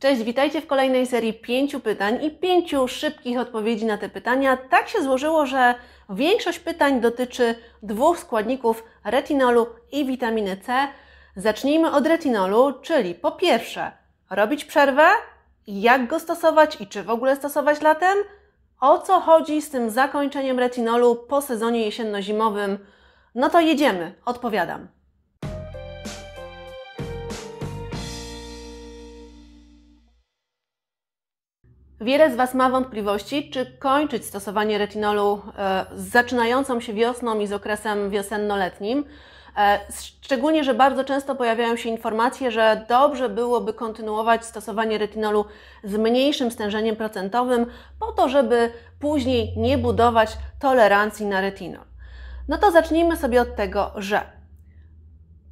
Cześć, witajcie w kolejnej serii pięciu pytań i pięciu szybkich odpowiedzi na te pytania. Tak się złożyło, że większość pytań dotyczy dwóch składników retinolu i witaminy C. Zacznijmy od retinolu, czyli po pierwsze, robić przerwę, jak go stosować i czy w ogóle stosować latem, o co chodzi z tym zakończeniem retinolu po sezonie jesienno-zimowym. No to jedziemy, odpowiadam. Wiele z Was ma wątpliwości, czy kończyć stosowanie retinolu z e, zaczynającą się wiosną i z okresem wiosenno-letnim. E, szczególnie, że bardzo często pojawiają się informacje, że dobrze byłoby kontynuować stosowanie retinolu z mniejszym stężeniem procentowym, po to, żeby później nie budować tolerancji na retinol. No to zacznijmy sobie od tego, że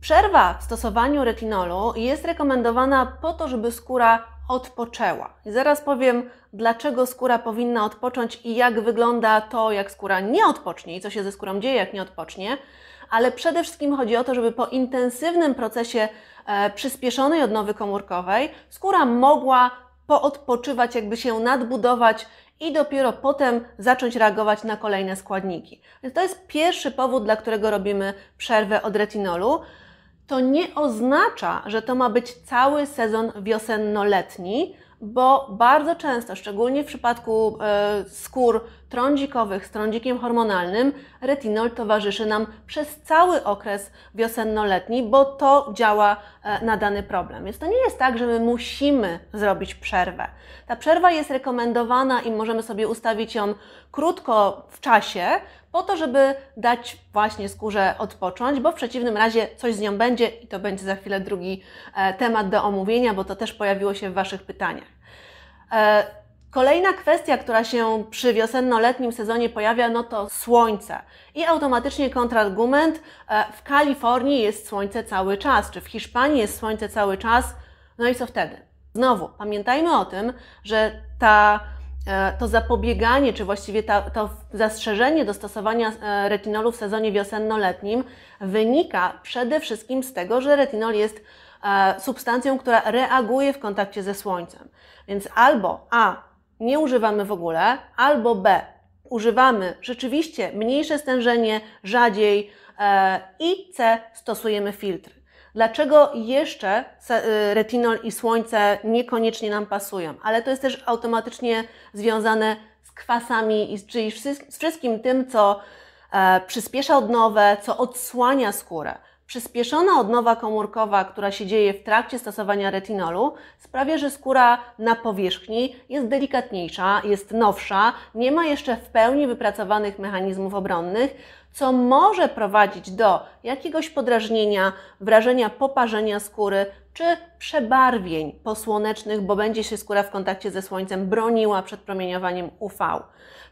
przerwa w stosowaniu retinolu jest rekomendowana po to, żeby skóra odpoczęła. I zaraz powiem, dlaczego skóra powinna odpocząć i jak wygląda to, jak skóra nie odpocznie i co się ze skórą dzieje, jak nie odpocznie. Ale przede wszystkim chodzi o to, żeby po intensywnym procesie e, przyspieszonej odnowy komórkowej skóra mogła poodpoczywać, jakby się nadbudować i dopiero potem zacząć reagować na kolejne składniki. Więc to jest pierwszy powód, dla którego robimy przerwę od retinolu to nie oznacza, że to ma być cały sezon wiosenno-letni, bo bardzo często, szczególnie w przypadku e, skór trądzikowych z trądzikiem hormonalnym, retinol towarzyszy nam przez cały okres wiosennoletni, bo to działa e, na dany problem. Więc to nie jest tak, że my musimy zrobić przerwę. Ta przerwa jest rekomendowana i możemy sobie ustawić ją krótko w czasie, po to, żeby dać właśnie skórze odpocząć, bo w przeciwnym razie coś z nią będzie i to będzie za chwilę drugi e, temat do omówienia, bo to też pojawiło się w Waszych pytaniach. E, Kolejna kwestia, która się przy wiosenno-letnim sezonie pojawia, no to słońce. I automatycznie kontrargument, e, w Kalifornii jest słońce cały czas, czy w Hiszpanii jest słońce cały czas, no i co wtedy? Znowu, pamiętajmy o tym, że ta, e, to zapobieganie, czy właściwie ta, to zastrzeżenie do stosowania e, retinolu w sezonie wiosenno-letnim wynika przede wszystkim z tego, że retinol jest substancją, która reaguje w kontakcie ze słońcem. Więc albo A, nie używamy w ogóle, albo B, używamy rzeczywiście mniejsze stężenie, rzadziej e, i C, stosujemy filtr. Dlaczego jeszcze y, retinol i słońce niekoniecznie nam pasują? Ale to jest też automatycznie związane z kwasami, czyli z wszystkim tym, co e, przyspiesza odnowę, co odsłania skórę. Przyspieszona odnowa komórkowa, która się dzieje w trakcie stosowania retinolu, sprawia, że skóra na powierzchni jest delikatniejsza, jest nowsza, nie ma jeszcze w pełni wypracowanych mechanizmów obronnych, co może prowadzić do jakiegoś podrażnienia, wrażenia poparzenia skóry czy przebarwień posłonecznych, bo będzie się skóra w kontakcie ze słońcem broniła przed promieniowaniem UV.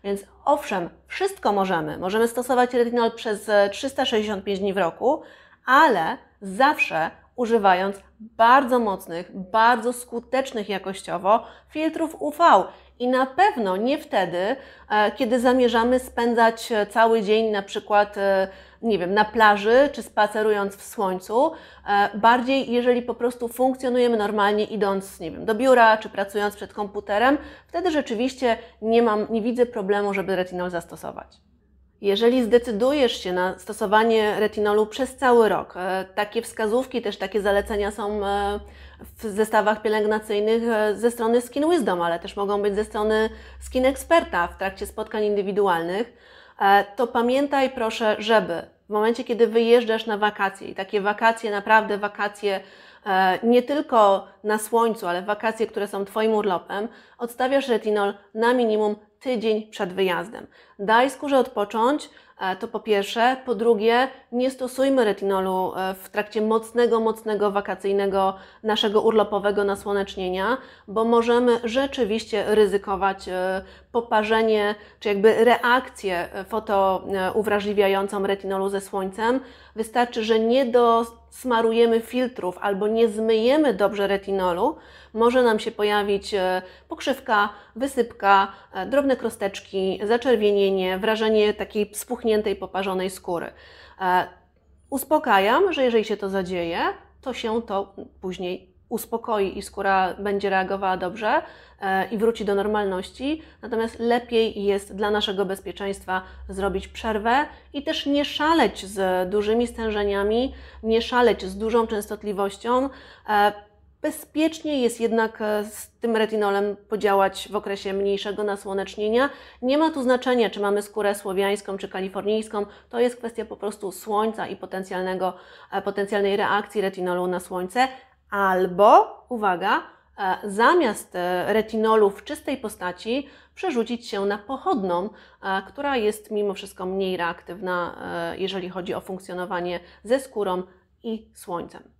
Więc owszem, wszystko możemy. Możemy stosować retinol przez 365 dni w roku, ale zawsze używając bardzo mocnych, bardzo skutecznych jakościowo filtrów UV. I na pewno nie wtedy, e, kiedy zamierzamy spędzać e, cały dzień na przykład, e, nie wiem, na plaży czy spacerując w słońcu, bardziej jeżeli po prostu funkcjonujemy normalnie idąc, nie wiem, do biura czy pracując przed komputerem, wtedy rzeczywiście nie mam, nie widzę problemu, żeby retinol zastosować. Jeżeli zdecydujesz się na stosowanie retinolu przez cały rok, e, takie wskazówki, też takie zalecenia są e, w zestawach pielęgnacyjnych e, ze strony Skin Wisdom, ale też mogą być ze strony Skin Experta w trakcie spotkań indywidualnych, to pamiętaj proszę, żeby w momencie, kiedy wyjeżdżasz na wakacje i takie wakacje, naprawdę wakacje E, nie tylko na słońcu, ale wakacje, które są Twoim urlopem, odstawiasz retinol na minimum tydzień przed wyjazdem. Daj skórze odpocząć, E, to po pierwsze. Po drugie, nie stosujmy retinolu e, w trakcie mocnego, mocnego wakacyjnego naszego urlopowego nasłonecznienia, bo możemy rzeczywiście ryzykować e, poparzenie, czy jakby reakcję fotouwrażliwiającą retinolu ze słońcem. Wystarczy, że nie dosmarujemy filtrów albo nie zmyjemy dobrze retinolu, może nam się pojawić pokrzywka, wysypka, drobne krosteczki, zaczerwienienie, wrażenie takiej spuchnięcia poparzonej skóry. E, uspokajam, że jeżeli się to zadzieje, to się to później uspokoi i skóra będzie reagowała dobrze e, i wróci do normalności. Natomiast lepiej jest dla naszego bezpieczeństwa zrobić przerwę i też nie szaleć z dużymi stężeniami, nie szaleć z dużą częstotliwością. E, Bezpiecznie jest jednak e, z tym retinolem podziałać w okresie mniejszego nasłonecznienia. Nie ma tu znaczenia, czy mamy skórę słowiańską czy kalifornijską. To jest kwestia po prostu słońca i potencjalnego, e, potencjalnej reakcji retinolu na słońce. Albo, uwaga, e, zamiast retinolu w czystej postaci przerzucić się na pochodną, która jest mimo wszystko mniej reaktywna, jeżeli chodzi o funkcjonowanie ze skórą i słońcem.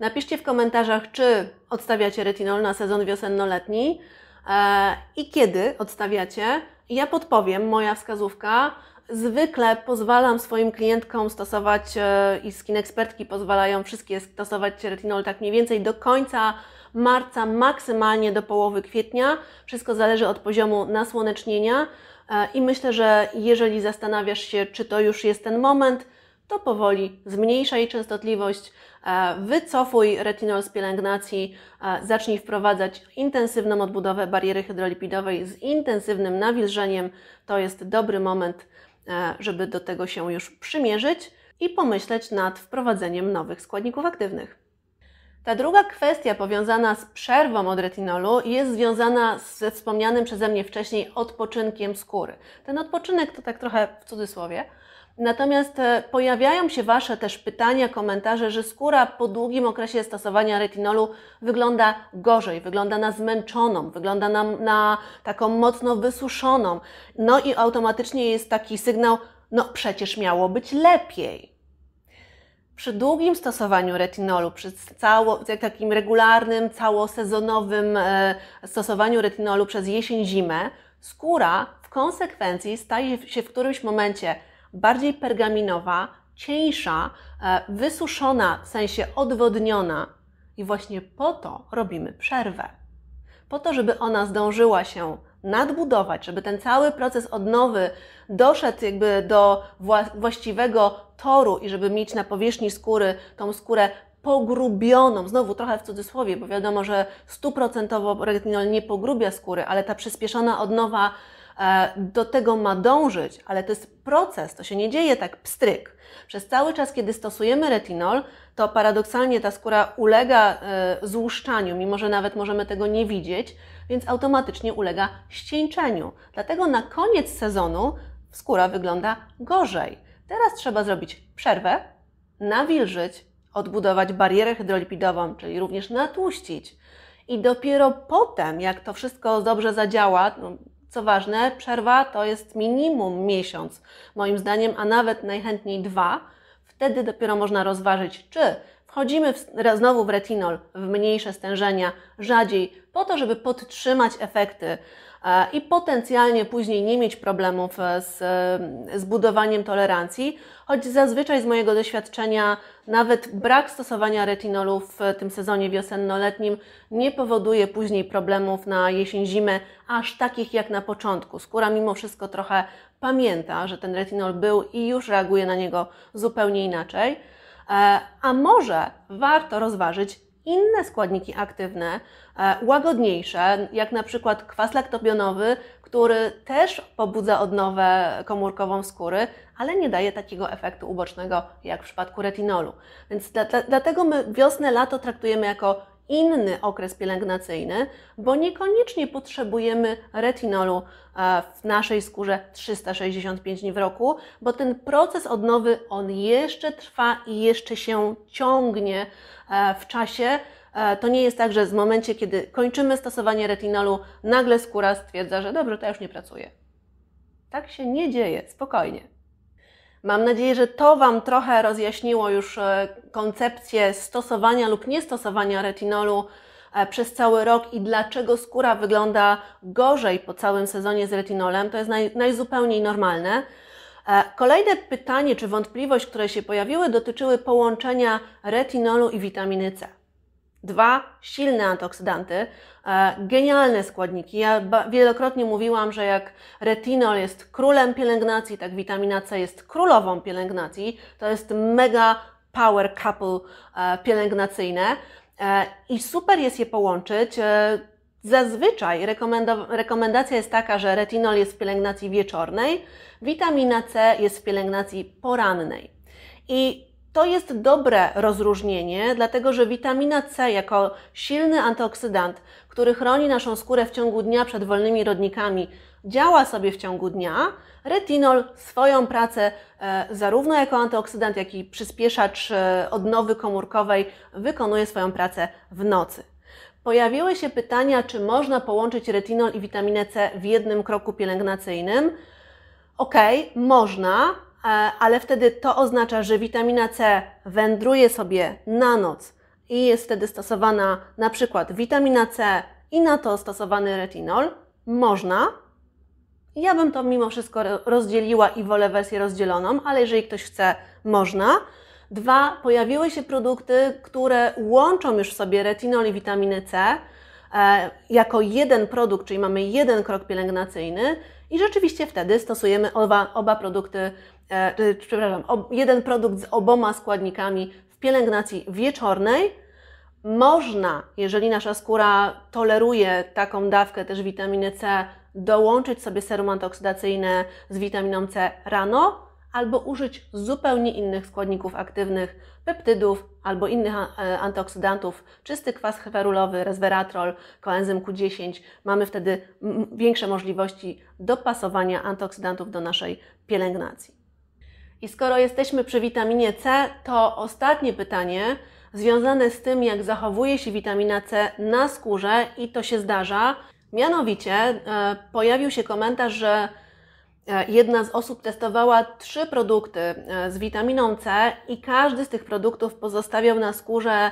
Napiszcie w komentarzach, czy odstawiacie retinol na sezon wiosennoletni letni i kiedy odstawiacie. Ja podpowiem, moja wskazówka. Zwykle pozwalam swoim klientkom stosować e, i skin ekspertki pozwalają wszystkie stosować retinol tak mniej więcej do końca marca, maksymalnie do połowy kwietnia. Wszystko zależy od poziomu nasłonecznienia. E, I myślę, że jeżeli zastanawiasz się, czy to już jest ten moment, to powoli zmniejszaj częstotliwość, e, wycofuj retinol z pielęgnacji, e, zacznij wprowadzać intensywną odbudowę bariery hydrolipidowej z intensywnym nawilżeniem. To jest dobry moment, e, żeby do tego się już przymierzyć i pomyśleć nad wprowadzeniem nowych składników aktywnych. Ta druga kwestia powiązana z przerwą od retinolu jest związana ze wspomnianym przeze mnie wcześniej odpoczynkiem skóry. Ten odpoczynek to tak trochę w cudzysłowie, Natomiast e, pojawiają się Wasze też pytania, komentarze, że skóra po długim okresie stosowania retinolu wygląda gorzej, wygląda na zmęczoną, wygląda na, na taką mocno wysuszoną. No i automatycznie jest taki sygnał, no przecież miało być lepiej przy długim stosowaniu retinolu, przy cało, tak, takim regularnym, całosezonowym e, stosowaniu retinolu przez jesień, zimę, skóra w konsekwencji staje się w którymś momencie bardziej pergaminowa, cieńsza, e, wysuszona, w sensie odwodniona. I właśnie po to robimy przerwę. Po to, żeby ona zdążyła się nadbudować, żeby ten cały proces odnowy doszedł jakby do właściwego toru i żeby mieć na powierzchni skóry tą skórę pogrubioną, znowu trochę w cudzysłowie, bo wiadomo, że stuprocentowo retinol nie pogrubia skóry, ale ta przyspieszona odnowa E, do tego ma dążyć, ale to jest proces, to się nie dzieje tak pstryk. Przez cały czas, kiedy stosujemy retinol, to paradoksalnie ta skóra ulega e, złuszczaniu, mimo że nawet możemy tego nie widzieć, więc automatycznie ulega ścieńczeniu. Dlatego na koniec sezonu skóra wygląda gorzej. Teraz trzeba zrobić przerwę, nawilżyć, odbudować barierę hydrolipidową, czyli również natłuścić. I dopiero potem, jak to wszystko dobrze zadziała, no, co ważne, przerwa to jest minimum miesiąc, moim zdaniem, a nawet najchętniej dwa. Wtedy dopiero można rozważyć, czy Wchodzimy w, znowu w retinol, w mniejsze stężenia, rzadziej, po to, żeby podtrzymać efekty e, i potencjalnie później nie mieć problemów e, z, e, z budowaniem tolerancji, choć zazwyczaj z mojego doświadczenia nawet brak stosowania retinolu w tym sezonie wiosennoletnim nie powoduje później problemów na jesień-zimę aż takich jak na początku. Skóra mimo wszystko trochę pamięta, że ten retinol był i już reaguje na niego zupełnie inaczej. E, a może warto rozważyć inne składniki aktywne, e, łagodniejsze, jak na przykład kwas laktobionowy, który też pobudza odnowę komórkową skóry, ale nie daje takiego efektu ubocznego jak w przypadku retinolu. Więc dlatego my wiosnę, lato traktujemy jako inny okres pielęgnacyjny, bo niekoniecznie potrzebujemy retinolu e, w naszej skórze 365 dni w roku, bo ten proces odnowy on jeszcze trwa i jeszcze się ciągnie e, w czasie. E, to nie jest tak, że w momencie, kiedy kończymy stosowanie retinolu, nagle skóra stwierdza, że dobrze, to już nie pracuje. Tak się nie dzieje, spokojnie. Mam nadzieję, że to Wam trochę rozjaśniło już e, koncepcję stosowania lub niestosowania retinolu e, przez cały rok i dlaczego skóra wygląda gorzej po całym sezonie z retinolem. To jest naj, najzupełniej normalne. E, kolejne pytanie czy wątpliwość, które się pojawiły, dotyczyły połączenia retinolu i witaminy C. Dwa, silne antoksydanty, e, genialne składniki. Ja wielokrotnie mówiłam, że jak retinol jest królem pielęgnacji, tak witamina C jest królową pielęgnacji. To jest mega power couple e, pielęgnacyjne e, i super jest je połączyć. Zazwyczaj rekomendacja jest taka, że retinol jest w pielęgnacji wieczornej, witamina C jest w pielęgnacji porannej. I to jest dobre rozróżnienie, dlatego że witamina C jako silny antyoksydant, który chroni naszą skórę w ciągu dnia przed wolnymi rodnikami, działa sobie w ciągu dnia. Retinol swoją pracę e, zarówno jako antyoksydant, jak i przyspieszacz e, odnowy komórkowej wykonuje swoją pracę w nocy. Pojawiły się pytania, czy można połączyć retinol i witaminę C w jednym kroku pielęgnacyjnym. Ok, można, E, ale wtedy to oznacza, że witamina C wędruje sobie na noc i jest wtedy stosowana na przykład witamina C i na to stosowany retinol. Można. Ja bym to mimo wszystko rozdzieliła i wolę wersję rozdzieloną, ale jeżeli ktoś chce, można. Dwa, pojawiły się produkty, które łączą już w sobie retinol i witaminę C e, jako jeden produkt, czyli mamy jeden krok pielęgnacyjny i rzeczywiście wtedy stosujemy oba, oba produkty e, przepraszam, ob, jeden produkt z oboma składnikami w pielęgnacji wieczornej. Można, jeżeli nasza skóra toleruje taką dawkę też witaminy C, dołączyć sobie serum antyoksydacyjne z witaminą C rano, albo użyć zupełnie innych składników aktywnych, peptydów albo innych e, antyoksydantów, czysty kwas heferulowy, resveratrol, koenzym Q10. Mamy wtedy większe możliwości dopasowania antyoksydantów do naszej pielęgnacji. I skoro jesteśmy przy witaminie C, to ostatnie pytanie związane z tym, jak zachowuje się witamina C na skórze i to się zdarza. Mianowicie e, pojawił się komentarz, że e, jedna z osób testowała trzy produkty e, z witaminą C i każdy z tych produktów pozostawiał na skórze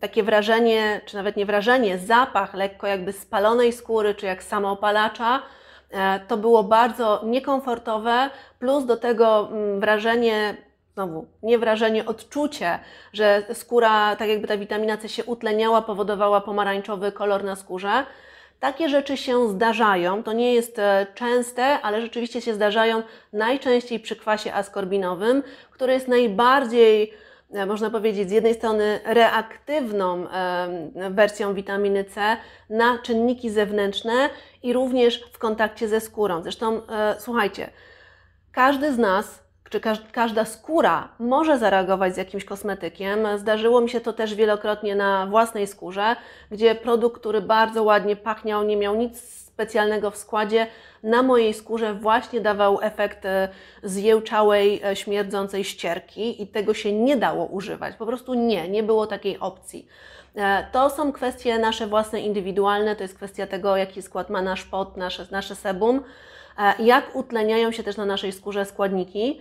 takie wrażenie, czy nawet nie wrażenie, zapach lekko jakby spalonej skóry, czy jak samoopalacza. E, to było bardzo niekomfortowe, plus do tego mm, wrażenie znowu, nie wrażenie, odczucie, że skóra, tak jakby ta witamina C się utleniała, powodowała pomarańczowy kolor na skórze. Takie rzeczy się zdarzają, to nie jest e, częste, ale rzeczywiście się zdarzają najczęściej przy kwasie askorbinowym, który jest najbardziej, e, można powiedzieć, z jednej strony reaktywną wersją witaminy C na czynniki zewnętrzne i również w kontakcie ze skórą. Zresztą, e, słuchajcie, każdy z nas, czy każ, każda skóra może zareagować z jakimś kosmetykiem. Zdarzyło mi się to też wielokrotnie na własnej skórze, gdzie produkt, który bardzo ładnie pachniał, nie miał nic specjalnego w składzie na mojej skórze właśnie dawał efekt e, zjełczałej, e, śmierdzącej ścierki i tego się nie dało używać. Po prostu nie, nie było takiej opcji. E, to są kwestie nasze własne, indywidualne, to jest kwestia tego, jaki skład ma nasz pot, nasze, nasze sebum, jak utleniają się też na naszej skórze składniki.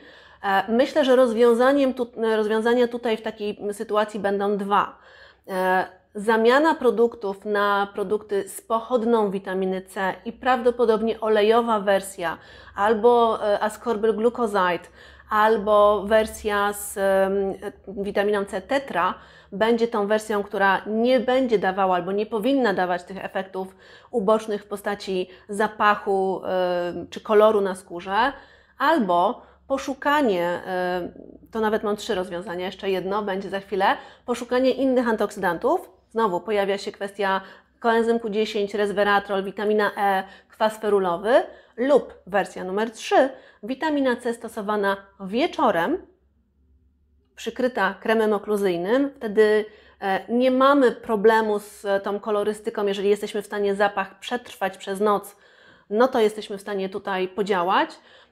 Myślę, że rozwiązaniem tu, rozwiązania tutaj w takiej sytuacji będą dwa. Zamiana produktów na produkty z pochodną witaminy C i prawdopodobnie olejowa wersja albo e, ascorbyl glucoside albo wersja z e, witaminą C tetra będzie tą wersją, która nie będzie dawała albo nie powinna dawać tych efektów ubocznych w postaci zapachu czy koloru na skórze, albo poszukanie, to nawet mam trzy rozwiązania, jeszcze jedno będzie za chwilę, poszukanie innych antyoksydantów, Znowu pojawia się kwestia koenzym Q10, resveratrol, witamina E, kwas ferulowy lub wersja numer 3, witamina C stosowana wieczorem, przykryta kremem okluzyjnym. Wtedy e, nie mamy problemu z e, tą kolorystyką, jeżeli jesteśmy w stanie zapach przetrwać przez noc, no to jesteśmy w stanie tutaj podziałać.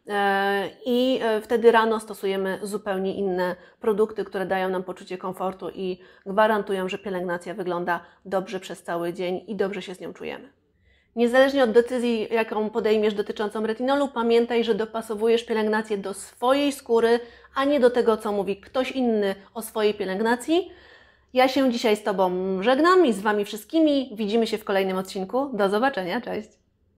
E, i e, wtedy rano stosujemy zupełnie inne produkty, które dają nam poczucie komfortu i gwarantują, że pielęgnacja wygląda dobrze przez cały dzień i dobrze się z nią czujemy. Niezależnie od decyzji, jaką podejmiesz dotyczącą retinolu, pamiętaj, że dopasowujesz pielęgnację do swojej skóry, a nie do tego, co mówi ktoś inny o swojej pielęgnacji. Ja się dzisiaj z Tobą żegnam i z Wami wszystkimi. Widzimy się w kolejnym odcinku. Do zobaczenia, cześć!